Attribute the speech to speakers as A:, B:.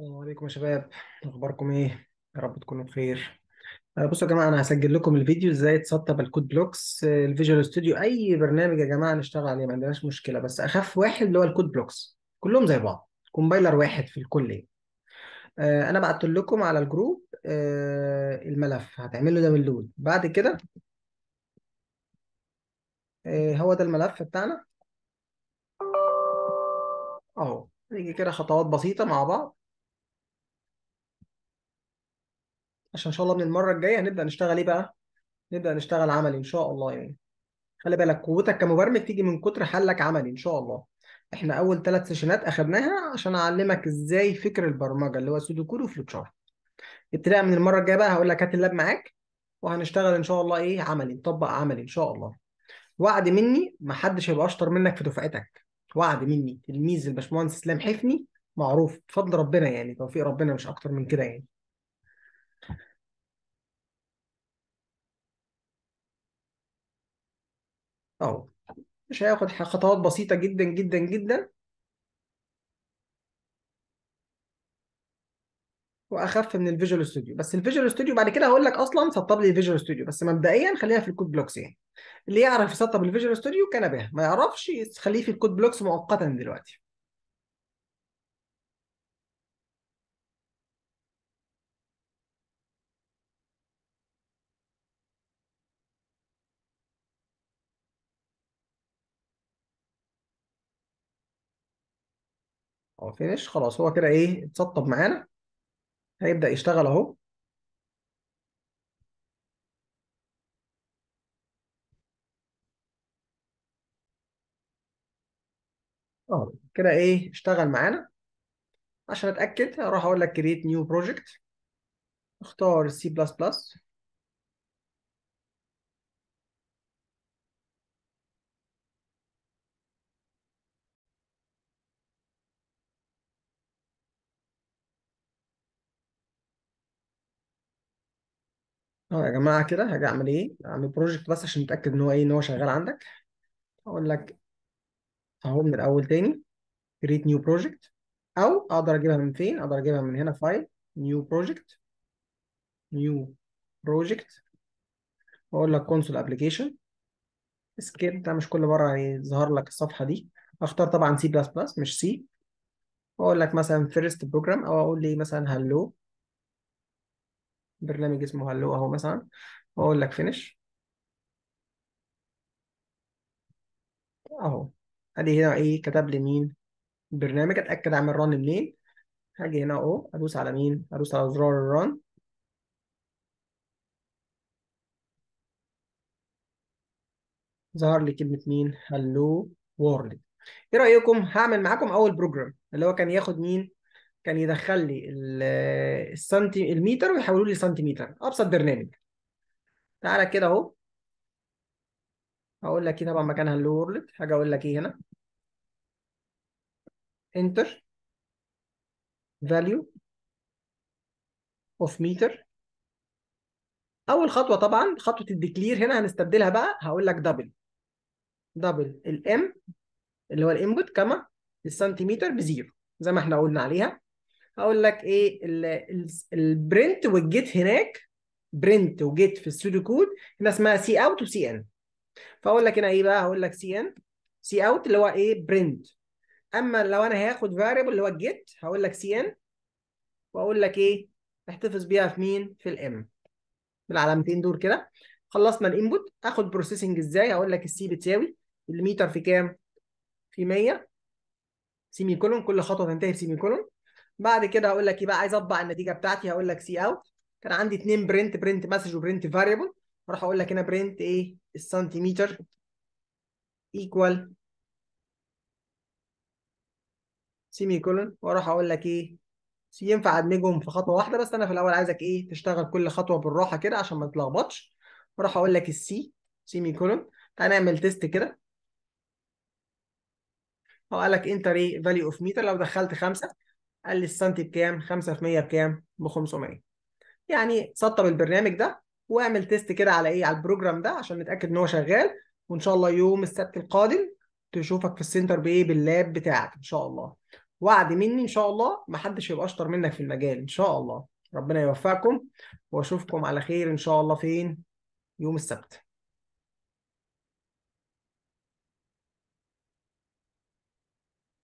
A: السلام عليكم يا شباب اخباركم ايه يا رب تكونوا بخير آه، بصوا يا جماعه انا هسجل لكم الفيديو ازاي اتسطب الكود بلوكس آه، الفيجوال ستوديو اي برنامج يا جماعه نشتغل عليه ما عندناش مشكله بس اخف واحد اللي هو الكود بلوكس كلهم زي بعض كومبايلر واحد في الكل يعني. آه، انا بعت لكم على الجروب الملف هتعمل له داونلود بعد كده هو ده الملف بتاعنا اهو نيجي كده خطوات بسيطه مع بعض عشان ان شاء الله من المره الجايه هنبدا نشتغل ايه بقى نبدا نشتغل عملي ان شاء الله يعني خلي بالك قوتك كمبرمج تيجي من كتر حلك عملي ان شاء الله احنا اول ثلاث سيشنات اخدناها عشان اعلمك ازاي فكر البرمجه اللي هو سودوكود وفلوت شارت ابتداء من المره الجايه بقى هقول لك هات اللاب معاك وهنشتغل ان شاء الله ايه عملي نطبق عملي ان شاء الله وعد مني محدش هيبقى اشطر منك في دفعتك وعد مني تلميذ الباشمهندس اسلام حفني معروف بفضل ربنا يعني توفيق ربنا مش اكتر من كده يعني اه مش هياخد خطوات بسيطة جدا جدا جدا واخف من الفيجوال ستوديو بس الفيجوال ستوديو بعد كده هقول لك اصلا سطب لي الفيجوال ستوديو بس مبدئيا خليها في الكود بلوكس يعني اللي يعرف يسطب الفيجوال ستوديو كان بها ما يعرفش خليه في الكود بلوكس مؤقتا دلوقتي هو فينش خلاص هو كده ايه اتسطب معانا هيبدأ يشتغل اهو اه كده ايه اشتغل معانا عشان اتأكد هروح اقول لك كرييت نيو بروجكت اختار سي بلس بلس اه يا جماعه كده هاجي اعمل ايه اعمل بروجكت بس عشان نتأكد ان هو ايه ان هو شغال عندك اقول لك اهو من الاول تاني create new project او اقدر اجيبها من فين اقدر اجيبها من هنا فايل new project new project واقول لك console application سكيب ده مش كل مره هيظهر لك الصفحه دي اختار طبعا سي بلس بلس مش سي واقول لك مثلا فيرست بروجرام او اقول لي مثلا هلو برنامج اسمه هلو اهو مثلا واقول لك فينش اهو ادي هنا ايه كتب لي مين برنامج اتاكد اعمل ران منين هاجي هنا اهو ادوس على مين ادوس على زرار الران ظهر لي كلمه مين هلو وورلد ايه رايكم هعمل معاكم اول بروجرام اللي هو كان ياخد مين كان يدخل لي السنتي المتر ويحولوا لي سنتيمتر ابسط برنامج تعالى كده اهو هقول لك ايه طبعا مكانها اللي حاجه اقول لك ايه هنا انتر فاليو اوف متر اول خطوه طبعا خطوه الديكلير هنا هنستبدلها بقى هقول لك دبل دبل الام اللي هو الانبوت كما السنتيمتر بزيرو زي ما احنا قلنا عليها هقول لك ايه البرنت والجيت هناك برنت وجيت في السودو كود هنا اسمها سي اوت وسي ان فاقول لك هنا ايه بقى هقول لك سي ان سي اوت اللي هو ايه برنت اما لو انا هاخد فاريبل اللي هو الجيت هقول لك سي ان واقول لك ايه احتفظ بيها في مين في الام بالعلامتين دول كده خلصنا الانبوت اخد بروسيسنج ازاي هقول لك السي بتساوي الميتر في كام في 100 سيمي كولون كل خطوه تنتهي بسيمي كولون بعد كده هقول لك ايه بقى عايز اطبع النتيجه بتاعتي هقول لك سي اوت كان عندي اتنين برنت برنت مسج وبرنت فاريبل اروح اقول لك هنا برنت ايه السنتيمتر ايكوال سيمي كولون واروح اقول لك ايه ينفع ادمجهم في خطوه واحده بس انا في الاول عايزك ايه تشتغل كل خطوه بالراحه كده عشان ما تتلخبطش واروح اقول لك السي سيمي كولون تعالى نعمل تيست كده هو قال لك انتر ايه فاليو اوف ميتر لو دخلت خمسه قال لي السنتي بكام 5% بكام ب 500 يعني سطب البرنامج ده واعمل تيست كده على ايه على البروجرام ده عشان نتاكد ان هو شغال وان شاء الله يوم السبت القادم تشوفك في السنتر بايه باللاب بتاعك ان شاء الله وعد مني ان شاء الله محدش يبقى اشطر منك في المجال ان شاء الله ربنا يوفقكم واشوفكم على خير ان شاء الله فين يوم السبت